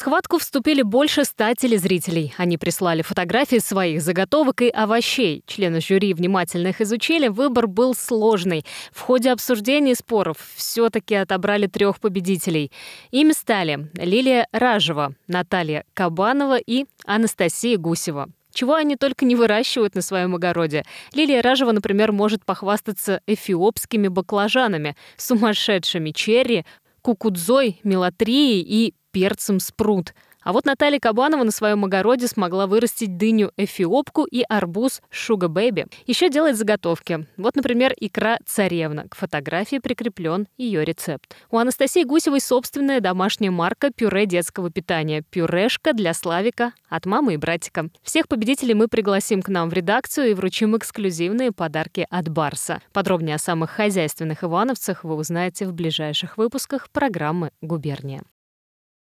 схватку вступили больше ста телезрителей. Они прислали фотографии своих заготовок и овощей. Члены жюри внимательно их изучили. Выбор был сложный. В ходе обсуждений споров все-таки отобрали трех победителей. Ими стали Лилия Ражева, Наталья Кабанова и Анастасия Гусева. Чего они только не выращивают на своем огороде. Лилия Ражева, например, может похвастаться эфиопскими баклажанами, сумасшедшими черри, кукудзой, мелатрией и перцем спрут. А вот Наталья Кабанова на своем огороде смогла вырастить дыню эфиопку и арбуз шуга бэби. Еще делает заготовки. Вот, например, икра царевна. К фотографии прикреплен ее рецепт. У Анастасии Гусевой собственная домашняя марка пюре детского питания. Пюрешка для Славика от мамы и братика. Всех победителей мы пригласим к нам в редакцию и вручим эксклюзивные подарки от Барса. Подробнее о самых хозяйственных ивановцах вы узнаете в ближайших выпусках программы «Губерния».